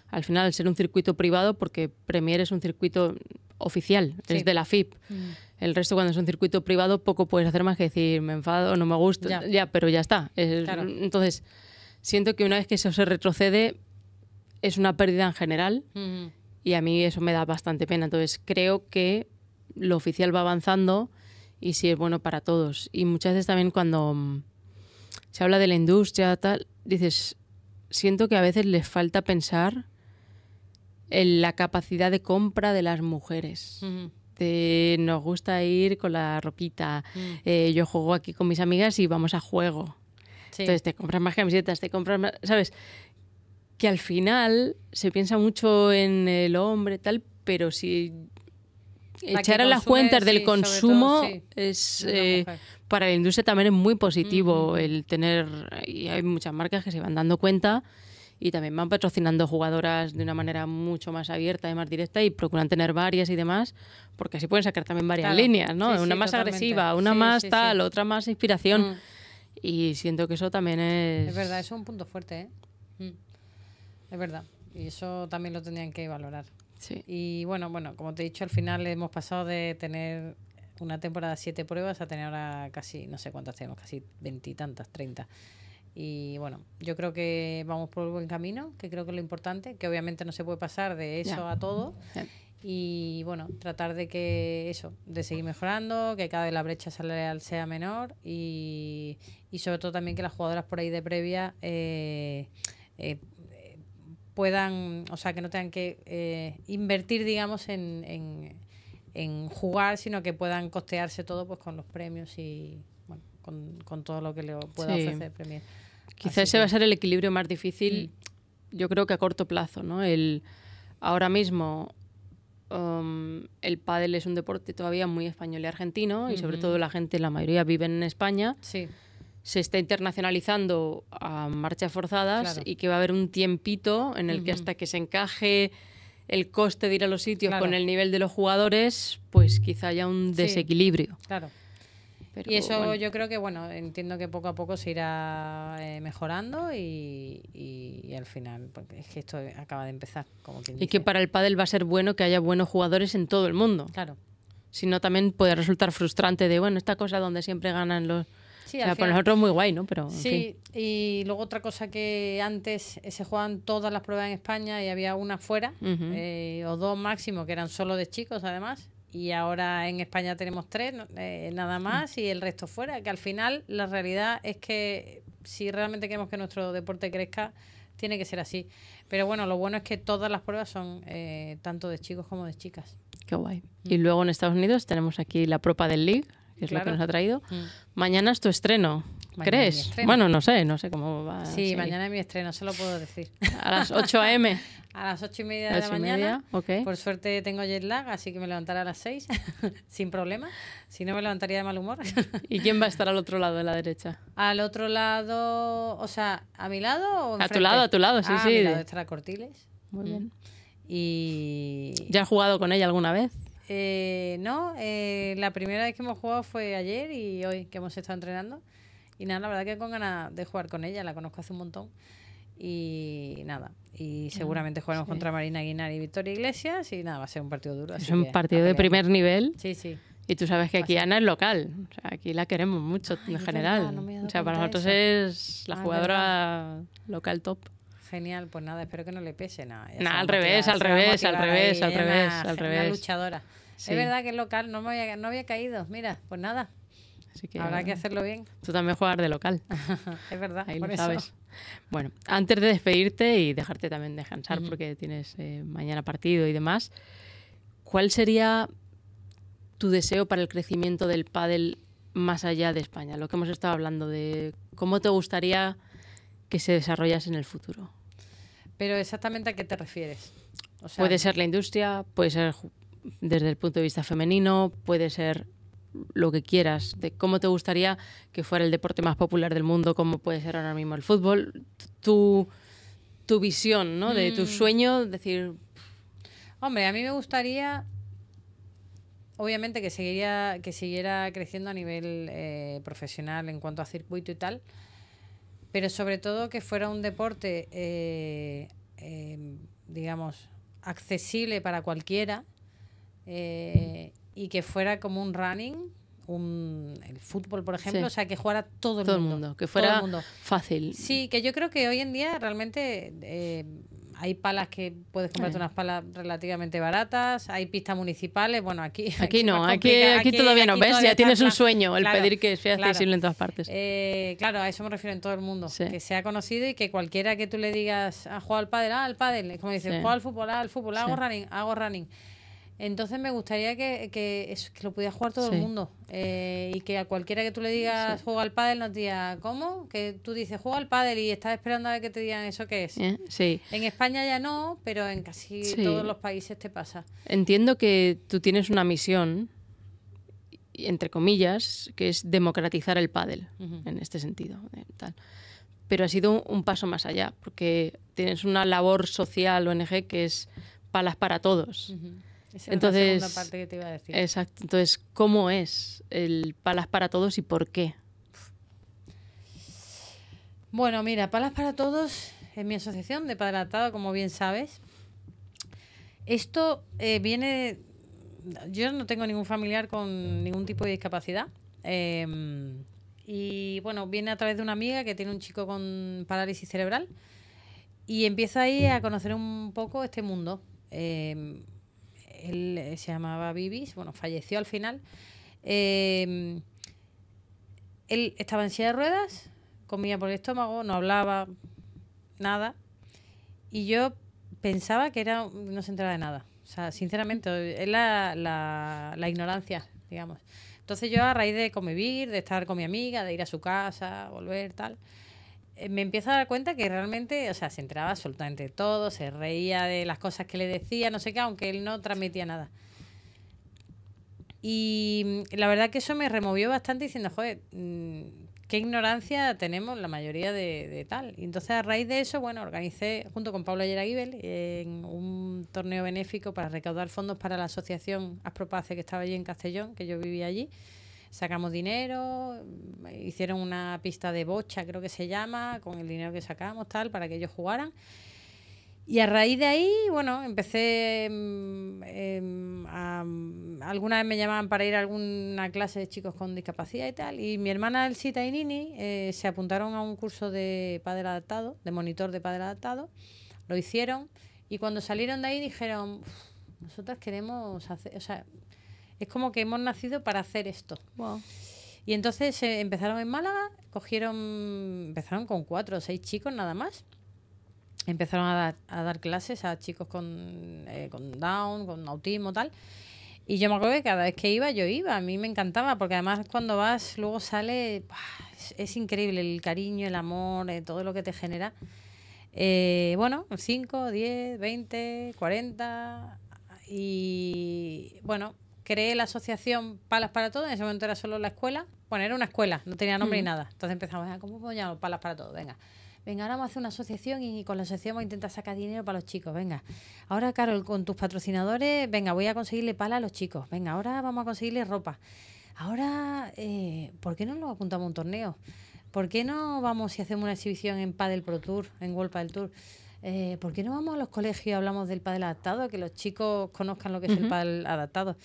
al final, ser un circuito privado, porque Premier es un circuito oficial, es de la FIP. El resto, cuando es un circuito privado, poco puedes hacer más que decir, me enfado, no me gusta, ya, pero ya está. Entonces, siento que una vez que eso se retrocede, es una pérdida en general. Y a mí eso me da bastante pena. Entonces creo que lo oficial va avanzando y si es bueno para todos. Y muchas veces también cuando mm, se habla de la industria, tal, dices, siento que a veces les falta pensar en la capacidad de compra de las mujeres. nos gusta ir con la ropita. Mm. Eh, yo juego aquí con mis amigas y vamos a juego. Entonces te compras más camisetas, te compras más. ¿Sabes? Que al final se piensa mucho en el hombre, tal, pero si echar a las cuentas del consumo es eh, para la industria también es muy positivo el tener y hay muchas marcas que se van dando cuenta y también van patrocinando jugadoras de una manera mucho más abierta y más directa y procuran tener varias y demás, porque así pueden sacar también varias líneas, ¿no? una más agresiva, una más tal, otra más inspiración. Mm. Y siento que eso también es... Es verdad, eso es un punto fuerte, ¿eh? Mm. Es verdad. Y eso también lo tendrían que valorar. Y bueno, bueno, como te he dicho, al final hemos pasado de tener una temporada de siete pruebas a tener ahora casi, no sé cuántas tenemos, casi veintitantas, treinta. Y bueno, yo creo que vamos por el buen camino, que creo que es lo importante, que obviamente no se puede pasar de eso a todo. Y bueno, tratar de que eso, de seguir mejorando, que cada vez la brecha salarial sea menor y, sobre todo también que las jugadoras por ahí de previa eh, eh, puedan, o sea, que no tengan que eh, invertir, digamos, en, jugar, sino que puedan costearse todo pues con los premios y con, todo lo que le pueda ofrecer Premier. Quizás ese va a ser el equilibrio más difícil, mm. yo creo que a corto plazo, ¿no? El, ahora mismo um, el pádel es un deporte todavía muy español y argentino y sobre todo la gente, la mayoría vive en España. Sí se está internacionalizando a marchas forzadas y que va a haber un tiempito en el que hasta que se encaje el coste de ir a los sitios con el nivel de los jugadores, pues quizá haya un desequilibrio. claro. y eso yo creo que, bueno, entiendo que poco a poco se irá eh, mejorando y, y, al final, porque es que esto acaba de empezar. Como y que para el pádel va a ser bueno que haya buenos jugadores en todo el mundo. Claro. Si no, también puede resultar frustrante de, bueno, esta cosa donde siempre ganan los para nosotros muy guay, ¿no? sí, y luego otra cosa que antes eh, se jugaban todas las pruebas en España y había una fuera, eh, o dos máximo, que eran solo de chicos además, y ahora en España tenemos tres eh, nada mm. más y el resto fuera, que al final la realidad es que si realmente queremos que nuestro deporte crezca, tiene que ser así. Pero bueno, lo bueno es que todas las pruebas son tanto de chicos como de chicas. Qué guay. Mm. Y luego en Estados Unidos tenemos aquí la Propa del League, que es lo que nos ha traído. Mm. Mañana es tu estreno. ¿Crees? Bueno, no sé, no sé cómo va. Sí, mañana es mi estreno, se lo puedo decir. A las 8 a.m. a las 8 y media de la mañana. Por suerte tengo jet lag, así que me levantaré a las 6 sin problema. Si no, me levantaría de mal humor. ¿Y quién va a estar al otro lado de la derecha? Al otro lado, o sea, ¿a mi lado o A tu lado, a tu lado, sí, ah, sí. A lado estará Cortiles. Muy mm. bien. Y... ¿Ya has jugado con ella alguna vez? Eh, no, eh, la primera vez que hemos jugado fue ayer y hoy que hemos estado entrenando. Y nada, la verdad que con ganas de jugar con ella, la conozco hace un montón. Y nada, y ah, seguramente jugaremos contra Marina Aguinar y Victoria Iglesias. Y nada, va a ser un partido duro. Es un partido de primer nivel. Sí, sí. Y tú sabes que aquí Ana es local, aquí la queremos mucho en general. o sea, para nosotros es la ah, jugadora local top. Genial, pues nada, espero que no le pese nada. nada al, revés, al, revés, al revés, al revés, al revés, al luchadora. Es verdad que es local, no, me había, no había caído. Mira, pues nada. Así que Habrá que hacerlo bien. Tú también jugar de local. es verdad, ahí lo sabes. Bueno, antes de despedirte y dejarte también descansar porque tienes eh, mañana partido y demás, ¿cuál sería tu deseo para el crecimiento del pádel más allá de España? Lo que hemos estado hablando de cómo te gustaría que se desarrollase en el futuro. Pero exactamente a qué te refieres. puede ser la industria, puede ser desde el punto de vista femenino, puede ser lo que quieras, de cómo te gustaría que fuera el deporte más popular del mundo, como puede ser ahora mismo el fútbol, tu, visión, ¿no? De tu mm. sueño, decir... Hombre, a mí me gustaría, obviamente, que, seguiría, que siguiera creciendo a nivel eh, profesional en cuanto a circuito y tal, pero sobre todo que fuera un deporte, eh, eh, digamos, accesible para cualquiera, eh, y que fuera como un running, un, el fútbol, por ejemplo, o sea, que jugara todo el, mundo, Que fuera fácil. Sí, que yo creo que hoy en día realmente eh, hay palas que puedes comprarte unas palas relativamente baratas, hay pistas municipales, bueno, aquí... Aquí, no, aquí, aquí, todavía no, ¿ves? ya tienes un sueño, el pedir que sea accesible en todas partes. Eh, claro, a eso me refiero en todo el mundo, que sea conocido y que cualquiera que tú le digas, ha ah, jugado al pádel, ah, al pádel, como dices, al fútbol, ah, al fútbol, hago running, hago running. Entonces me gustaría que, lo pudiera jugar todo el mundo eh, y que a cualquiera que tú le digas juega al pádel nos diga ¿cómo? Que tú dices juega al pádel y estás esperando a ver que te digan eso qué es. Eh, sí. En España ya no, pero en casi todos los países te pasa. Entiendo que tú tienes una misión entre comillas, que es democratizar el pádel en este sentido. Eh, pero ha sido un paso más allá, porque tienes una labor social ONG que es palas para todos. Esa entonces, es la segunda parte que te iba a decir. Exacto. Entonces, ¿cómo es el Palas para Todos y por qué? Bueno, mira, Palas para Todos es mi asociación de Padre Atado, como bien sabes. Esto eh, viene. Yo no tengo ningún familiar con ningún tipo de discapacidad. Em, y bueno, viene a través de una amiga que tiene un chico con parálisis cerebral. Y empieza ahí a conocer un poco este mundo. Em, él eh, se llamaba Bibis, bueno, falleció al final. Em, él estaba en silla de ruedas, comía por el estómago, no hablaba nada. Y yo pensaba que era no se enteraba de nada. O sea, sinceramente, es la, la ignorancia, digamos. Entonces yo a raíz de convivir, de estar con mi amiga, de ir a su casa, volver, tal, eh, me empiezo a dar cuenta que realmente, o sea, se enteraba absolutamente todo, se reía de las cosas que le decía, no sé qué, aunque él no transmitía nada. Y mm, la verdad que eso me removió bastante diciendo, joder, mm, qué ignorancia tenemos la mayoría de, tal. Y entonces a raíz de eso, bueno, organicé junto con Pablo Yeraguibel en un torneo benéfico para recaudar fondos para la asociación Aspropace que estaba allí en Castellón, que yo vivía allí sacamos dinero, hicieron una pista de bocha, creo que se llama, con el dinero que sacamos, tal, para que ellos jugaran. Y a raíz de ahí, bueno, empecé. Em, em, a, alguna vez me llamaban para ir a alguna clase de chicos con discapacidad y tal. Y mi hermana Elsita y Nini eh, se apuntaron a un curso de padre adaptado, de monitor de padre adaptado. Lo hicieron. Y cuando salieron de ahí dijeron: Nosotras queremos hacer. Es como que hemos nacido para hacer esto. Y entonces eh, empezaron en Málaga, cogieron, empezaron con cuatro o seis chicos nada más. Empezaron a dar, clases a chicos eh, con, Down, con autismo, tal. Y yo me acuerdo que cada vez que iba, yo iba. A mí me encantaba, porque además cuando vas, luego sale. Es, increíble el cariño, el amor, eh, todo lo que te genera. bueno, 5, 10, 20, 40. Y bueno, creé la asociación Palas para Todos, en ese momento era solo la escuela, bueno, era una escuela, no tenía nombre ni mm. nada. Entonces empezamos, a ah, ¿cómo podemos Palas para Todos, venga. Venga, ahora vamos a hacer una asociación y con la asociación vamos a intentar sacar dinero para los chicos. Venga, ahora, Carol, con tus patrocinadores, venga, voy a conseguirle pala a los chicos. Venga, ahora vamos a conseguirle ropa. Ahora, eh, ¿por qué no nos apuntamos a un torneo? ¿Por qué no vamos y hacemos una exhibición en Padel Pro Tour, en World Padel Tour? Eh, ¿por qué no vamos a los colegios y hablamos del padel adaptado? Que los chicos conozcan lo que es el padel adaptado.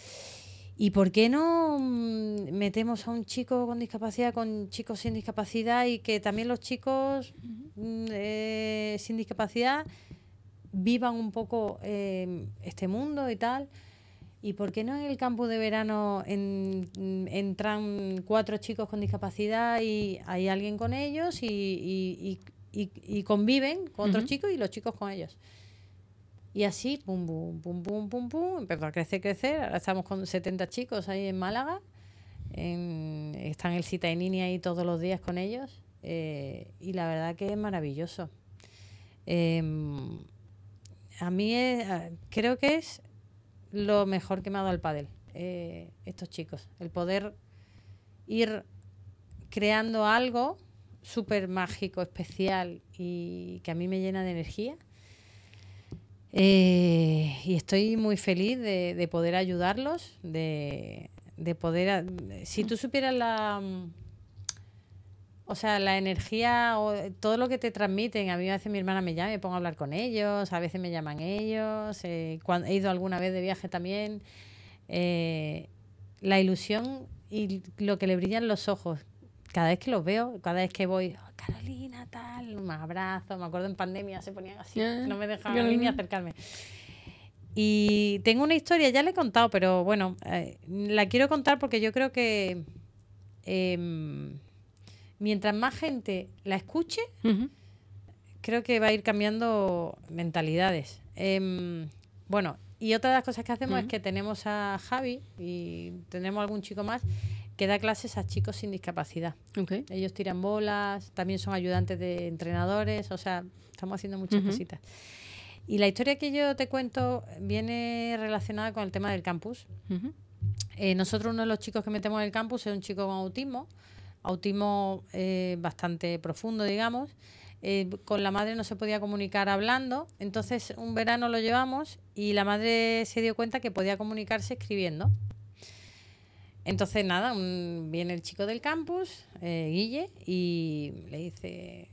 ¿Y por qué no mm, metemos a un chico con discapacidad con chicos sin discapacidad y que también los chicos mm, eh, sin discapacidad vivan un poco em, este mundo y tal? ¿Y por qué no en el campo de verano mm, entran cuatro chicos con discapacidad y hay alguien con ellos y, y, y, conviven con otros chicos y los chicos con ellos. Y así, pum, pum, pum, pum, pum, pum, empezó a crecer, crecer. Ahora estamos con 70 chicos ahí en Málaga. están el cita en línea ahí todos los días con ellos. Eh, y la verdad que es maravilloso. Em, a mí creo que es lo mejor que me ha dado el pádel, eh, estos chicos. El poder ir creando algo súper mágico, especial y que a mí me llena de energía. Eh, y estoy muy feliz de, poder ayudarlos, de, poder... si tú supieras la... Mm, o sea, la energía, o todo lo que te transmiten. A mí a veces mi hermana me llama, me pongo a hablar con ellos, a veces me llaman ellos, eh, cuando, he ido alguna vez de viaje también. Eh, la ilusión y lo que le brillan los ojos cada vez que los veo, cada vez que voy, oh, Carolina, tal, un abrazo. Me acuerdo en pandemia se ponían así, no me dejaban ni acercarme. Y tengo una historia, ya la he contado, pero bueno, eh, la quiero contar porque yo creo que em, mientras más gente la escuche, creo que va a ir cambiando mentalidades. Em, bueno, y otra de las cosas que hacemos es que tenemos a Javi y tenemos algún chico más que da clases a chicos sin discapacidad. Ellos tiran bolas, también son ayudantes de entrenadores, o sea, estamos haciendo muchas cositas. Y la historia que yo te cuento viene relacionada con el tema del campus. Eh, nosotros uno de los chicos que metemos en el campus es un chico con autismo, autismo eh, bastante profundo, digamos. Eh, con la madre no se podía comunicar hablando, entonces un verano lo llevamos y la madre se dio cuenta que podía comunicarse escribiendo. Entonces, nada, viene el chico del campus, eh, Guille, y le dice,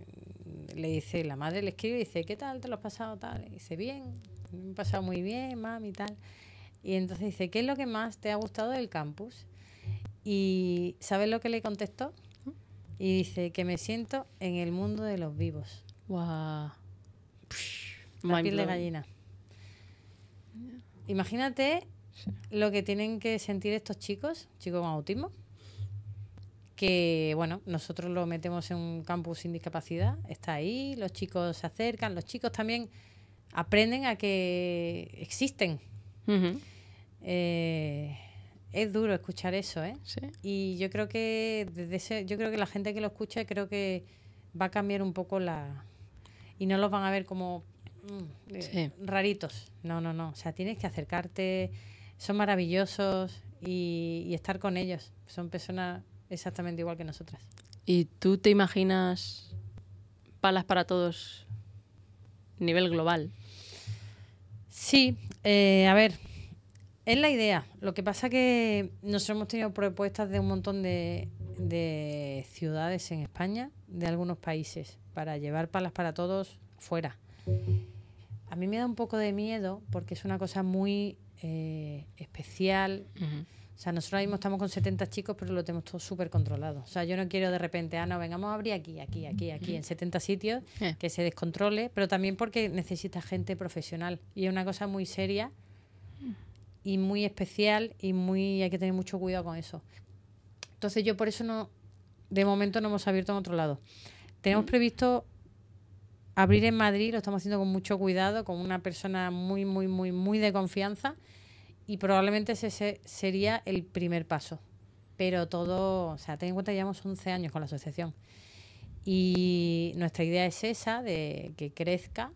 le dice, la madre le escribe y dice, ¿qué tal? ¿Te lo has pasado tal? Y dice, bien, me he pasado muy bien, mami, tal. Y entonces dice, ¿qué es lo que más te ha gustado del campus? Y ¿sabes lo que le contestó? Y dice, que me siento en el mundo de los vivos. ¡Guau! La piel de gallina. Imagínate lo que tienen que sentir estos chicos, chicos con autismo, que bueno, nosotros lo metemos en un campus sin discapacidad, está ahí, los chicos se acercan, los chicos también aprenden a que existen. Eh, es duro escuchar eso, ¿eh? Y yo creo que desde yo creo que la gente que lo escucha creo que va a cambiar un poco la y no los van a ver como mm, eh, raritos. No, no, no. O sea, tienes que acercarte, son maravillosos y, estar con ellos. Son personas exactamente igual que nosotras. ¿Y tú te imaginas palas para todos a nivel global? Sí, eh, a ver, es la idea. Lo que pasa que nosotros hemos tenido propuestas de un montón de ciudades en España, de algunos países, para llevar palas para todos fuera. A mí me da un poco de miedo porque es una cosa muy eh, especial. O sea, nosotros ahora mismo estamos con 70 chicos, pero lo tenemos todo súper controlado. O sea, yo no quiero de repente, ah, no, vengamos a abrir aquí, aquí, aquí, aquí, en 70 sitios, eh. que se descontrole, pero también porque necesita gente profesional. Y es una cosa muy seria y muy especial y muy hay que tener mucho cuidado con eso. Entonces yo por eso no, de momento no hemos abierto en otro lado. Tenemos previsto abrir en Madrid lo estamos haciendo con mucho cuidado, con una persona muy, muy, muy, muy de confianza y probablemente ese sería el primer paso. Pero todo, o sea, ten en cuenta que llevamos 11 años con la asociación y nuestra idea es esa, de que crezca,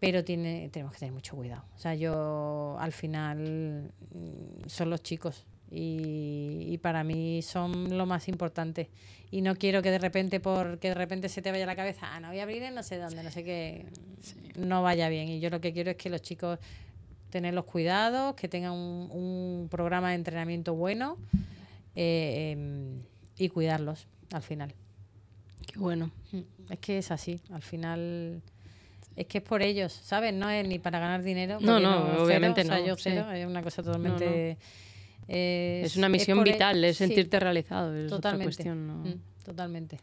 pero tiene, tenemos que tener mucho cuidado. O sea, yo al final mm, son los chicos y, para mí son lo más importante. Y no quiero que de repente, porque de repente se te vaya la cabeza, ah, no voy a abrir en no sé dónde, no sé qué, no vaya bien. Y yo lo que quiero es que los chicos tengan los cuidados, que tengan un, programa de entrenamiento bueno eh, em, y cuidarlos al final. Qué bueno. Mm, es que es así, al final... Es que es por ellos, ¿sabes? No es ni para ganar dinero. No, no, obviamente no. yo cero, es una cosa totalmente... Es, una misión vital, es sentirte realizado, es Totalmente. cuestión. Mm, totalmente.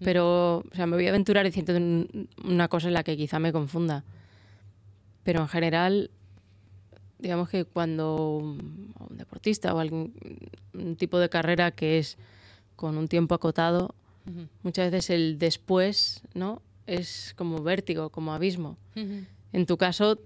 Mm. Pero, o sea, me voy a aventurar diciendo una cosa en la que quizá me confunda. Pero en general, digamos que cuando un deportista o algún tipo de carrera que es con un tiempo acotado, muchas veces el después, ¿no? Es como vértigo, como abismo. En tu caso,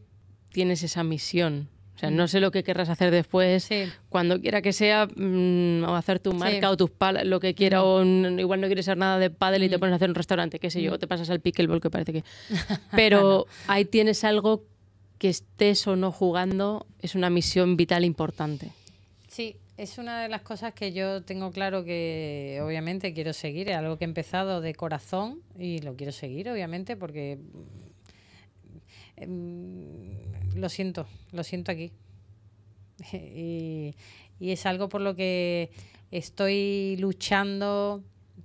tienes esa misión, o sea, no sé lo que querrás hacer después, cuando quiera que sea, mm, o hacer tu marca o tus palas, lo que quiera, mm. o igual no quieres hacer nada de pádel y te mm. pones a hacer un restaurante, qué sé yo, o te pasas al pickleball que parece que... Pero ahí tienes algo que estés o no jugando, es una misión vital importante. Sí, es una de las cosas que yo tengo claro que obviamente quiero seguir, es algo que he empezado de corazón y lo quiero seguir, obviamente, porque Em, lo siento, lo siento aquí. y, es algo por lo que estoy luchando,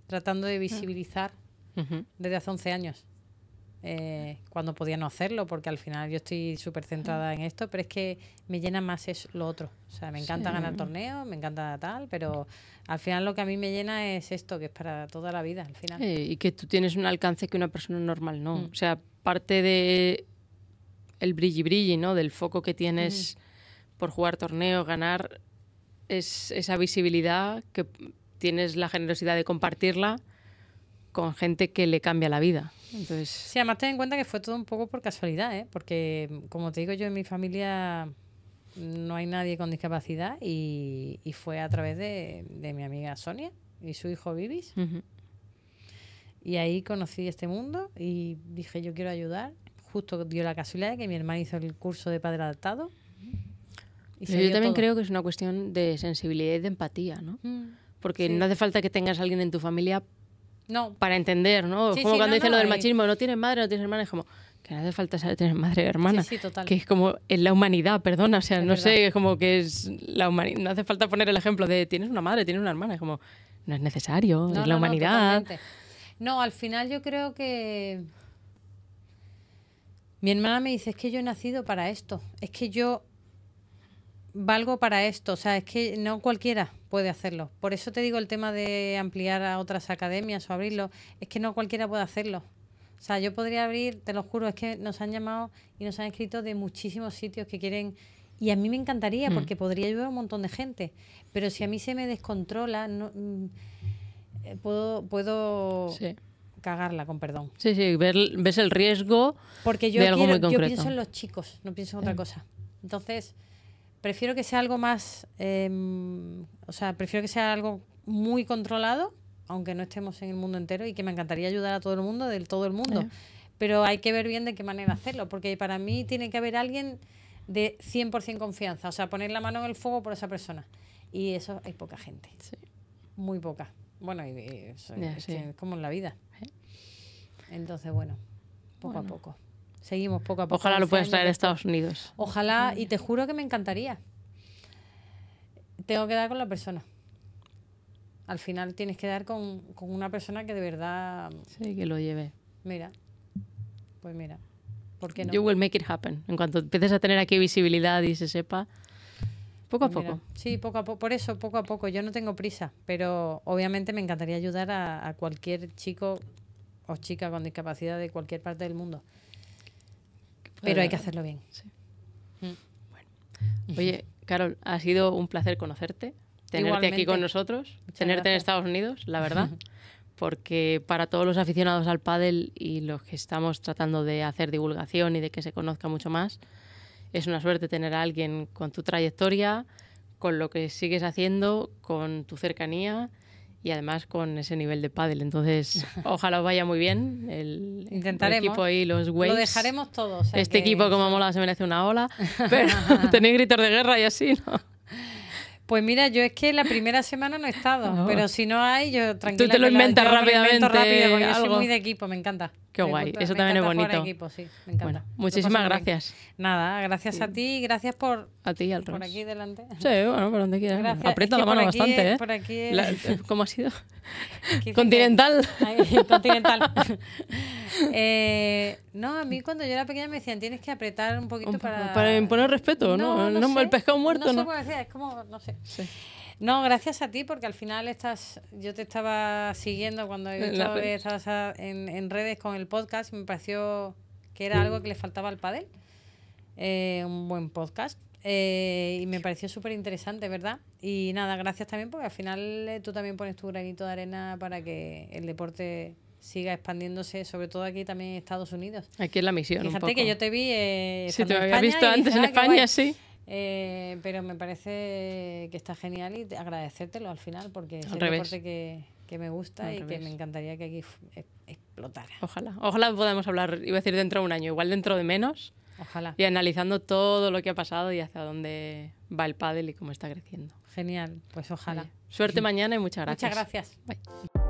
tratando de mm. visibilizar desde hace 11 años. Eh, cuando podía no hacerlo, porque al final yo estoy súper centrada en esto, pero es que me llena más es lo otro. O sea, me encanta ganar torneos, me encanta tal, pero al final lo que a mí me llena es esto, que es para toda la vida, al final. y que tú tienes un alcance que una persona normal no. Mm. O sea, parte de el brilli brilli, ¿no? Del foco que tienes por jugar torneos, ganar, es esa visibilidad que tienes la generosidad de compartirla con gente que le cambia la vida. Entonces... Sí, además ten en cuenta que fue todo un poco por casualidad, ¿eh? porque como te digo yo, en mi familia no hay nadie con discapacidad y, y fue a través de, de, mi amiga Sonia y su hijo Vivis. Y ahí conocí este mundo y dije yo quiero ayudar justo dio la casualidad de que mi hermana hizo el curso de padre adaptado. Y yo también creo que es una cuestión de sensibilidad y de empatía, ¿no? Mm. Porque no hace falta que tengas alguien en tu familia no. para entender, ¿no? como cuando dicen lo del machismo, no tienes madre, no tienes hermana, es como que no hace falta saber tener madre o hermana. Que es como en la humanidad, perdona, o sea, no sé, como que es la humanidad, no hace falta poner el ejemplo de tienes una madre, tienes una hermana, es como no es necesario, es la humanidad. No, al final yo creo que mi hermana me dice, es que yo he nacido para esto, es que yo valgo para esto, o sea, es que no cualquiera puede hacerlo. Por eso te digo el tema de ampliar a otras academias o abrirlo, es que no cualquiera puede hacerlo. O sea, yo podría abrir, te lo juro, es que nos han llamado y nos han escrito de muchísimos sitios que quieren y a mí me encantaría mm. porque podría ayudar a un montón de gente, pero si a mí se me descontrola, no, mm, eh, puedo, puedo cagarla, con perdón. Sí, sí, ves el riesgo Porque yo Yo pienso en los chicos, no pienso en otra eh. cosa. Entonces, prefiero que sea algo más, em, o sea, prefiero que sea algo muy controlado, aunque no estemos en el mundo entero y que me encantaría ayudar a todo el mundo, del todo el mundo. Eh. Pero hay que ver bien de qué manera hacerlo, porque para mí tiene que haber alguien de 100% confianza, o sea, poner la mano en el fuego por esa persona. Y eso hay poca gente. Muy poca. Bueno, es, como en la vida. Entonces, bueno, poco a poco. Seguimos poco a poco. Ojalá lo este puedas traer a Estados Unidos. Ojalá, y te juro que me encantaría. Tengo que dar con la persona. Al final tienes que dar con, una persona que de verdad. Sí, que lo lleve. Mira. Pues mira. porque no? will make happen. En cuanto empieces a tener aquí visibilidad y se sepa. Poco a poco. Sí, poco a poco. Por eso, poco a poco. Yo no tengo prisa, pero obviamente me encantaría ayudar a, cualquier chico o chica con discapacidad de cualquier parte del mundo. Pero hay que hacerlo bien. Sí. Mm. Bueno. Oye, Carol, ha sido un placer conocerte, tenerte aquí con nosotros, tenerte en Estados Unidos, la verdad. porque para todos los aficionados al pádel y los que estamos tratando de hacer divulgación y de que se conozca mucho más, es una suerte tener a alguien con tu trayectoria, con lo que sigues haciendo, con tu cercanía y además con ese nivel de pádel. Entonces, ojalá os vaya muy bien el, equipo y los Waves. Lo dejaremos todos. este equipo, como mola, se merece una ola. Pero tenéis gritos de guerra y así, ¿no? Pues mira, yo es que la primera semana no he estado, pero si no hay, yo tranquila. Tú te lo inventas rápidamente. algo. soy muy de equipo, me encanta. Qué guay, eso también es bonito. Equipo, sí, me encanta. muchísimas gracias. Nada, gracias a ti, gracias por a ti y al por aquí delante. Sí, bueno, por donde quieras. Gracias. Aprieta la mano bastante, ¿eh? Por aquí ¿Cómo ha sido? Continental. continental. Eh, no, a mí cuando yo era pequeña me decían, tienes que apretar un poquito para para imponer respeto, ¿no? No, no, el pescado muerto, ¿no? Sé, ¿no? Decía, es como no sé. Sí. No, gracias a ti, porque al final estás, yo te estaba siguiendo cuando estabas en, en, redes con el podcast, me pareció que era algo que le faltaba al padel, eh, un buen podcast. Eh, y me pareció súper interesante, ¿verdad? Y nada, gracias también porque al final eh, tú también pones tu granito de arena para que el deporte siga expandiéndose, sobre todo aquí también en Estados Unidos. Aquí es la misión. Fíjate que yo te vi. Eh, sí, te había visto antes en ah, España, sí. Eh, pero me parece que está genial y agradecértelo al final porque es un deporte que, me gusta y que me encantaría que aquí e- explotara. Ojalá, ojalá podamos hablar, iba a decir dentro de un año, igual dentro de menos. Ojalá. Y analizando todo lo que ha pasado y hacia dónde va el pádel y cómo está creciendo. Genial, pues ojalá. suerte mañana y muchas gracias. Muchas gracias.